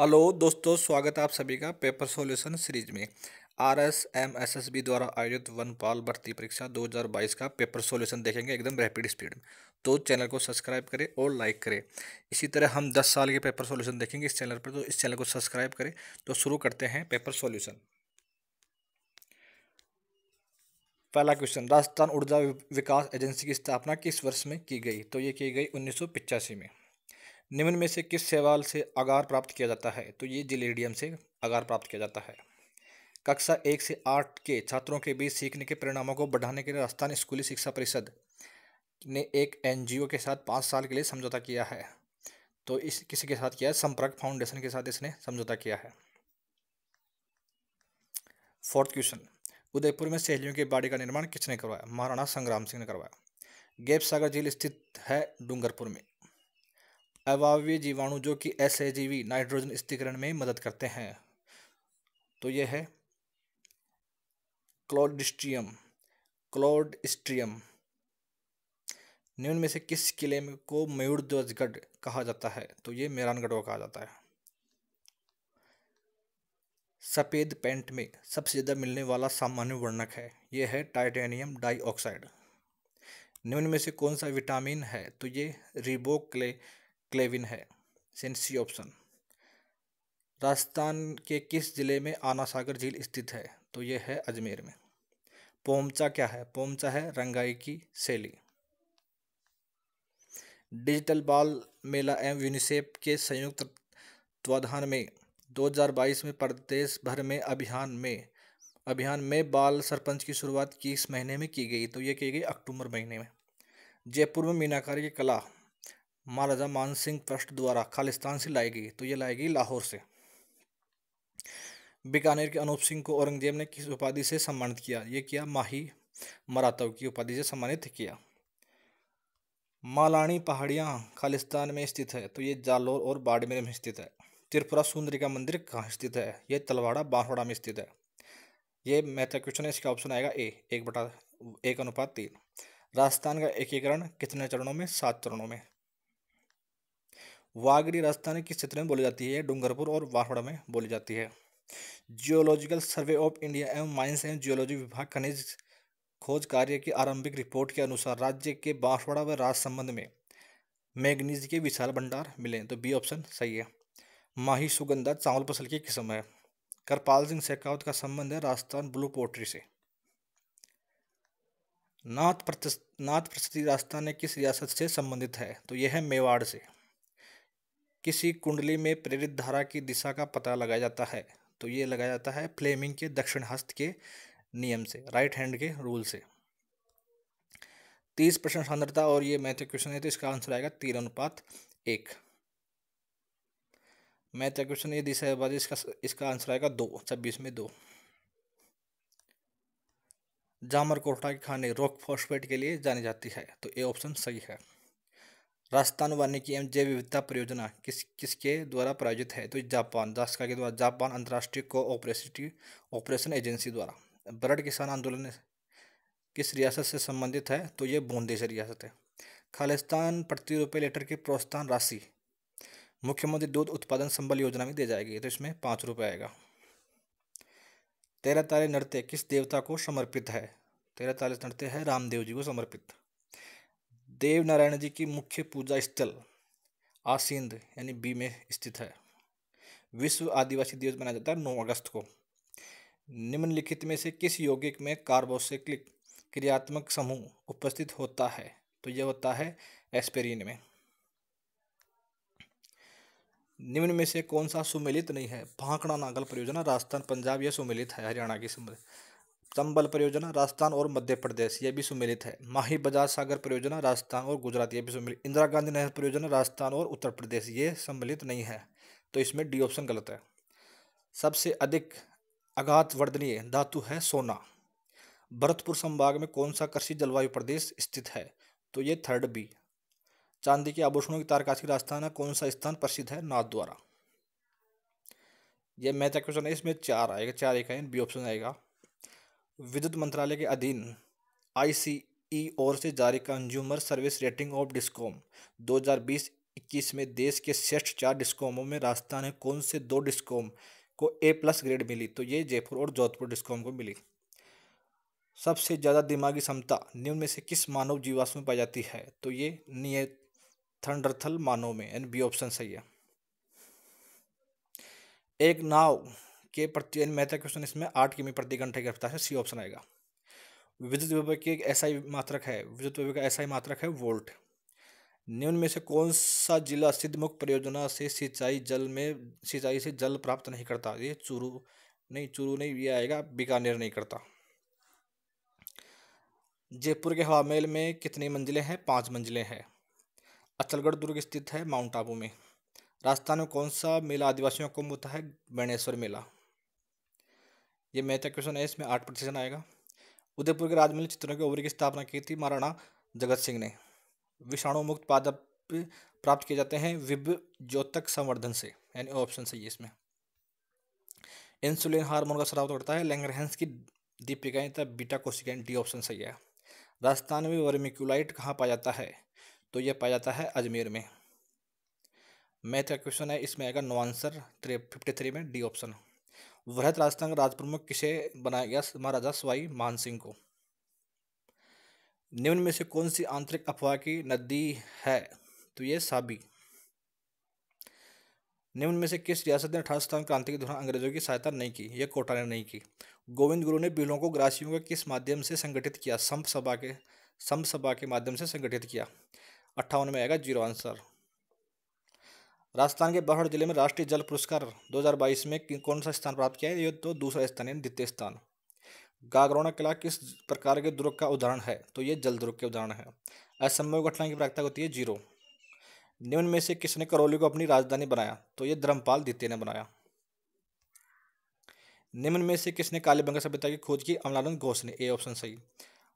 hello दोस्तों स्वागत है आप सभी का पेपर सॉल्यूशन सीरीज में R S M S S B द्वारा आयोजित वन पाल भर्ती परीक्षा 2022 का पेपर सॉल्यूशन देखेंगे एकदम रैपिड स्पीड में तो चैनल को सब्सक्राइब करें और लाइक करें इसी तरह हम 10 साल के पेपर सॉल्यूशन देखेंगे इस चैनल पर तो इस चैनल को सब्सक्राइब करें तो शुरू करते हैं पेपर सोल्यूशन पहला क्वेश्चन राजस्थान ऊर्जा विकास एजेंसी की स्थापना किस वर्ष में की गई तो ये की गई उन्नीस में निम्न में से किस सेवाल से आगार प्राप्त किया जाता है तो ये जिलेडियम से आगार प्राप्त किया जाता है कक्षा एक से आठ के छात्रों के बीच सीखने के परिणामों को बढ़ाने के लिए राजस्थान स्कूली शिक्षा परिषद ने एक एनजीओ के साथ पाँच साल के लिए समझौता किया है तो इस किसी के साथ किया है संपर्क फाउंडेशन के साथ इसने समझौता किया है फोर्थ क्वेश्चन उदयपुर में सहेलियों के बाड़ी का निर्माण किसने करवाया महाराणा संग्राम सिंह ने करवाया गैप सागर झील स्थित है डूंगरपुर में अवाव्य जीवाणु जो कि एस नाइट्रोजन स्थिरीकरण में मदद करते हैं तो यह है क्लोडिस्ट्रियम क्लोडिस्ट्रियम निम्न में से किस किले में को मयूर ध्वजगढ़ कहा जाता है तो ये मेरानगढ़ को कहा जाता है सफ़ेद पेंट में सबसे ज़्यादा मिलने वाला सामान्य वर्णक है यह है टाइटेनियम डाइऑक्साइड निम्न में से कौन सा विटामिन है तो ये रिबोक्ले क्लेविन है सेंसी ऑप्शन राजस्थान के किस ज़िले में आना सागर झील स्थित है तो यह है अजमेर में पोमचा क्या है पोमचा है रंगाई की शैली डिजिटल बाल मेला एवं यूनिसेफ के संयुक्त तत्वाधान में 2022 में प्रदेश भर में अभियान में अभियान में बाल सरपंच की शुरुआत किस महीने में की गई तो ये की गई अक्टूबर महीने में जयपुर में मीनाकारी की कला महाराजा मान सिंह ट्रस्ट द्वारा खालिस्तान से लाई गई तो ये लाई गई लाहौर से बीकानेर के अनूप सिंह को औरंगजेब ने किस उपाधि से सम्मानित किया ये किया माही मरातव की उपाधि से सम्मानित किया मालानी पहाड़ियाँ खालिस्तान में स्थित है तो ये जालौर और बाड़मेर में स्थित है त्रिपुरा सुंदरी का मंदिर कहाँ स्थित है ये तलवाड़ा बांसवाड़ा में स्थित है ये मेहता क्वेश्चन है इसका ऑप्शन आएगा ए एक बटा एक अनुपात तीन राजस्थान का एकीकरण कितने चरणों में सात चरणों में वागड़ी राजस्थान किस क्षेत्र में बोली जाती है डूंगरपुर और वाहवाड़ा में बोली जाती है जियोलॉजिकल सर्वे ऑफ इंडिया एवं माइंस एंड जियोलॉजी विभाग खनिज खोज कार्य की आरंभिक रिपोर्ट के अनुसार राज्य के बांसवाड़ा व राजसमंद में मैग्नीज के विशाल भंडार मिले तो बी ऑप्शन सही है माही सुगंधा चावल फसल की किस्म है करपाल सिंह शेखावत का संबंध है राजस्थान ब्लू पोल्ट्री से नाथ प्रति नाथ प्रसिद्धि राजस्थान ने किस रियासत से संबंधित है तो यह है मेवाड़ से किसी कुंडली में प्रेरित धारा की दिशा का पता लगाया जाता है तो ये लगाया जाता है फ्लेमिंग के दक्षिण हस्त के नियम से राइट हैंड के रूल से तीस परसेंट सांद्रता और ये मैथ क्वेश्चन है तो इसका आंसर आएगा तीन अनुपात एक मैथ क्वेश्चन ये दिशा इसका इसका आंसर आएगा दो छब्बीस में दो जामर कोटा की खाने रॉक फॉस्फेट के लिए जानी जाती है तो ये ऑप्शन सही है राजस्थान वानिकी एवं जैव विविधता परियोजना किस किसके द्वारा प्रायोजित है तो जापान दास्का के द्वारा जापान अंतर्राष्ट्रीय कोऑपरेसिटी ऑपरेशन एजेंसी द्वारा बरड किसान आंदोलन किस रियासत से संबंधित है तो ये बूंदी से रियासत है खालिस्तान प्रति रुपये लीटर की प्रोत्साहन राशि मुख्यमंत्री दूध उत्पादन संबल योजना में दी जाएगी तो इसमें पाँच रुपये आएगा तेरह तारे नृत्य किस देवता को समर्पित है तेरह तारे नृत्य है रामदेव जी को समर्पित देव नारायण जी की मुख्य पूजा स्थल आसिंद यानी बी में स्थित है विश्व आदिवासी दिवस मनाया जाता है नौ अगस्त को निम्नलिखित में से किस यौगिक में कार्बोसिक्लिक क्रियात्मक समूह उपस्थित होता है तो यह होता है एस्पेरिन में निम्न में से कौन सा सुमिलित नहीं है भांकड़ा नागल परियोजना राजस्थान पंजाब यह सुमिलित है हरियाणा की चंबल परियोजना राजस्थान और मध्य प्रदेश यह भी सम्मिलित है माही बजाज सागर परियोजना राजस्थान और गुजरात यह भी सुमेलित इंदिरा गांधी नहर परियोजना राजस्थान और उत्तर प्रदेश ये सम्मिलित नहीं है तो इसमें डी ऑप्शन गलत है सबसे अधिक अगाध वर्धनीय धातु है सोना भरतपुर संभाग में कौन सा कृषि जलवायु प्रदेश स्थित है तो ये थर्ड बी चांदी के आभूषणों की तारकाशी राजस्थान है कौन सा स्थान प्रसिद्ध है नाथ द्वारा यह मैथ क्वेश्चन है इसमें चार आएगा चार एक बी ऑप्शन आएगा विद्युत मंत्रालय के अधीन आई सी ओर से जारी consumer service rating of discom 2020-21 में देश के श्रेष्ठ चार डिस्कॉमों में राजस्थान है कौन से दो डिस्कॉम को ए प्लस ग्रेड मिली तो ये जयपुर और जोधपुर डिस्कॉम को मिली सबसे ज़्यादा दिमागी क्षमता निम्न में से किस मानव जीवाश्म में पाई जाती है तो ये नियत थंडरथल मानव में एन बी ऑप्शन सही है एक नाव के प्रति मेहता क्वेश्चन इसमें आठ किमी प्रति घंटे की रफ्तार से सी ऑप्शन आएगा विद्युत विभव की एक ऐसा ही मात्रक है विद्युत विभव का ऐसा ही मात्रक है वोल्ट निम्न में से कौन सा जिला सिद्धमुख परियोजना से सिंचाई जल में सिंचाई से जल प्राप्त नहीं करता ये चूरू नहीं चूरू नहीं ये आएगा बीकानेर नहीं करता जयपुर के हवा महल में कितनी मंजिलें हैं पाँच मंजिलें हैं अचलगढ़ दुर्ग स्थित है माउंट आबू में राजस्थान में कौन सा मेला आदिवासियों को होता है बेणेश्वर मेला ये मैथ का क्वेश्चन है इसमें आठ प्रतिशत आएगा उदयपुर के राजमहल चित्रों के ओवरी की स्थापना की थी महाराणा जगत सिंह ने विषाणु मुक्त पादप प्राप्त किए जाते हैं विभ ज्योतक संवर्धन से यानी ऑप्शन सही है इसमें इंसुलिन हार्मोन का स्राव तोड़ता है लैंग्रहेंस की दीपिकाएं तथा बीटा कोशिकाएं डी ऑप्शन सही है राजस्थान में वर्मिकुलाइट कहाँ पाया जाता है तो यह पाया जाता है अजमेर में मैथ का क्वेश्चन है इसमें आएगा नो आंसर फिफ्टी थ्री में डी ऑप्शन वृहत राजस्थान का राजप्रमुख किसे बनाया गया महाराजा सवाई मान सिंह को निम्न में से कौन सी आंतरिक अफवाह की नदी है तो ये साबी निम्न में से किस रियासत ने अठारह क्रांति के दौरान अंग्रेजों की सहायता नहीं की यह कोटा ने नहीं की गोविंद गुरु ने बिलों को ग्रासियों का किस माध्यम से संगठित किया संप सभा के संप सभा के माध्यम से संगठित किया अट्ठावन में आएगा जीरो आंसर राजस्थान के बहड़ जिले में राष्ट्रीय जल पुरस्कार 2022 में कौन सा स्थान प्राप्त किया है ये तो दूसरा स्थान यानी द्वितीय स्थान गागरौना किला किस प्रकार के दुर्ग का उदाहरण है तो ये जल दुर्ग के उदाहरण है असंभव घटना की प्राप्त होती है जीरो निम्न में से किसने करौली को अपनी राजधानी बनाया तो ये धर्मपाल द्वितीय ने बनाया निम्न में से किसने कालीबंगा सभ्यता की खोज की अमलानंद घोष ने ए ऑप्शन सही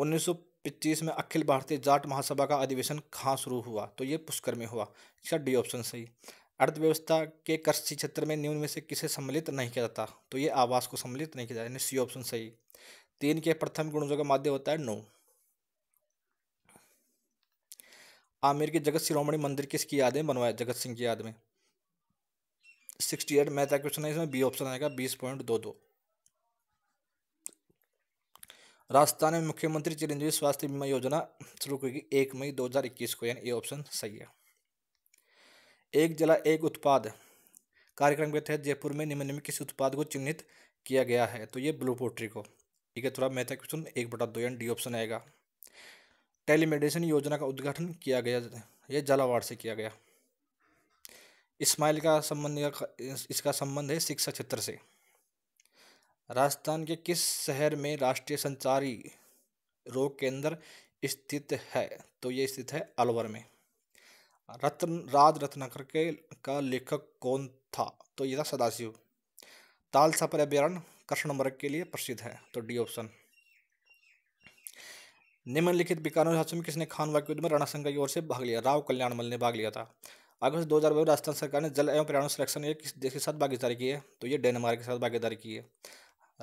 1925 में अखिल भारतीय जाट महासभा का अधिवेशन कहाँ शुरू हुआ तो ये पुष्कर में हुआ इसका अच्छा, डी ऑप्शन सही अर्थव्यवस्था के कृषि क्षेत्र में निम्न में से किसे सम्मिलित नहीं किया जाता तो ये आवास को सम्मिलित नहीं किया जाता सी ऑप्शन सही तीन के प्रथम गुणजों का माध्य होता है नौ आमिर के जगत शिरोमणि मंदिर किसकी याद में बनवाया जगत सिंह की याद में सिक्सटी एट मैथ क्वेश्चन है इसमें बी ऑप्शन आएगा बीस पॉइंट दो दो राजस्थान में मुख्यमंत्री चिरंजीवी स्वास्थ्य बीमा योजना शुरू की एक मई इक्कीस को यानी ए ऑप्शन सही है एक जला एक उत्पाद कार्यक्रम के तहत जयपुर में निम्न में किस उत्पाद को चिन्हित किया गया है तो ये ब्लू पोट्री को ठीक है थोड़ा मेहता क्वेश्चन एक बटा दो एन डी ऑप्शन आएगा टेलीमेडिसिन योजना का उद्घाटन किया गया ये झालावाड़ से किया गया इस्माइल का संबंध इसका संबंध है शिक्षा क्षेत्र से राजस्थान के किस शहर में राष्ट्रीय संचारी रोग केंद्र स्थित है तो ये स्थित है अलवर में रत्न राज रत्नाकर के का लेखक कौन था तो ये था सदाशिव ताल सापर अभ्यारण कृष्ण मर्ग के लिए प्रसिद्ध है तो डी ऑप्शन निम्नलिखित बीकानेर हादसे में किसने खान वाक्य में रणसंघ की ओर से भाग लिया राव कल्याण मल ने भाग लिया था अगस्त दो हज़ार राजस्थान सरकार ने जल एवं पर्यावरण संरक्षण में किस देश के साथ भागीदारी की है तो ये डेनमार्क के साथ भागीदारी की है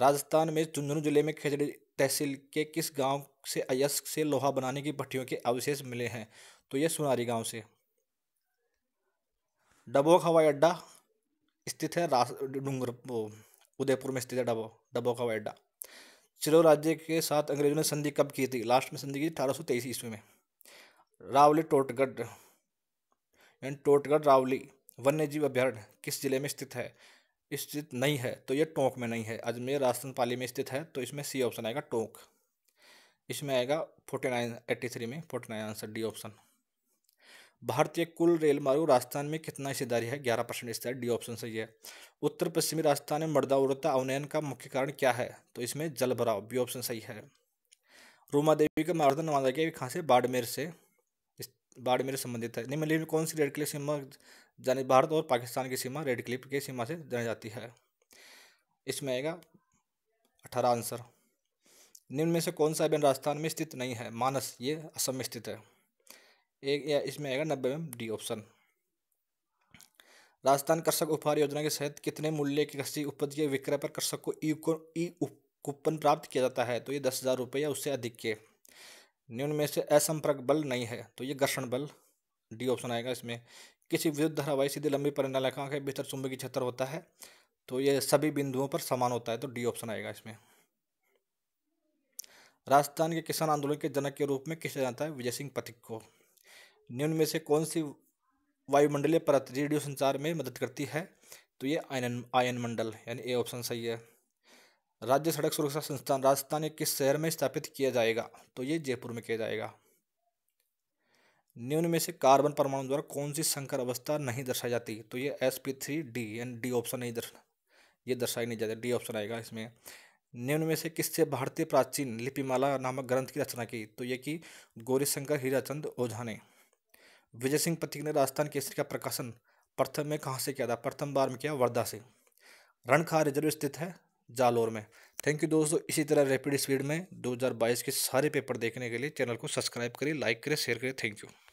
राजस्थान में झुंझुनू जिले में खेजड़ी तहसील के किस गांव से अयस्क से लोहा बनाने की भट्टियों के अवशेष मिले हैं तो ये सुनारी गांव से डबोक हवाई अड्डा स्थित है डूंगर उदयपुर में स्थित है डबो डबोक हवाई अड्डा चिरो राज्य के साथ अंग्रेजों ने संधि कब की थी लास्ट में संधि की अठारह सौ तेईस ईस्वी में रावली टोटगढ़ एंड टोटगढ़ रावली वन्य जीव अभ्यारण्य किस जिले में स्थित है स्थित नहीं है तो ये टोंक में नहीं है अजमेर राजस्थान पाली में स्थित है तो इसमें सी ऑप्शन आएगा टोंक इसमें आएगा फोर्टी नाइन एट्टी थ्री में forty nine answer D option भारतीय कुल रेल मार्ग राजस्थान में कितना हिस्सेदारी है ग्यारह परसेंट हिस्सेदारी डी ऑप्शन सही है उत्तर पश्चिमी राजस्थान में मर्दा मर्दावरता अवनयन का मुख्य कारण क्या है तो इसमें जल भराव बी ऑप्शन सही है रूमा देवी का मार्दन नवाजा गया कहाँ से बाड़मेर से बाड़मेर संबंधित है निम्नलिखित में कौन सी रेड क्लिप सीमा जाने भारत और पाकिस्तान की सीमा रेड क्लिप की सीमा से जानी जाती है इसमें आएगा अठारह आंसर निम्न में से कौन सा बैन राजस्थान में स्थित नहीं है मानस ये असम में स्थित है एक या इसमें आएगा नब्बे एम डी ऑप्शन राजस्थान कृषक उपहार योजना के तहत कितने मूल्य की कृषि उपज के विक्रय पर कृषक को ई ई कूपन प्राप्त किया जाता है तो ये दस हज़ार रुपये या उससे अधिक के न्यून में से असंपर्क बल नहीं है तो ये घर्षण बल डी ऑप्शन आएगा इसमें किसी विद्युत धारावाही सीधे लंबी परिणालिका के भीतर चुंबकीय क्षेत्र होता है तो ये सभी बिंदुओं पर समान होता है तो डी ऑप्शन आएगा इसमें राजस्थान के किसान आंदोलन के जनक के रूप में किसे जाता है विजय सिंह पथिक को निम्न में से कौन सी वायुमंडलीय परत रेडियो संचार में मदद करती है तो ये आयन आयन मंडल यानी ए ऑप्शन सही है राज्य सड़क सुरक्षा संस्थान राजस्थान के किस शहर में स्थापित किया जाएगा तो ये जयपुर में किया जाएगा निम्न में से कार्बन परमाणु द्वारा कौन सी संकर अवस्था नहीं दर्शाई जाती तो ये एस पी थ्री डी यानी डी ऑप्शन नहीं दर्श ये दर्शाई नहीं जाती डी ऑप्शन आएगा इसमें निम्न में से किससे भारतीय प्राचीन लिपिमाला नामक ग्रंथ की रचना की तो ये की गौरीशंकर हीराचंद ओझा ने विजय सिंह पथिक ने राजस्थान केसरी का प्रकाशन प्रथम में कहाँ से किया था प्रथम बार में किया वर्धा से रणखा रिजर्व स्थित है जालोर में थैंक यू दोस्तों इसी तरह रैपिड स्पीड में 2022 के सारे पेपर देखने के लिए चैनल को सब्सक्राइब करें लाइक करें शेयर करें थैंक यू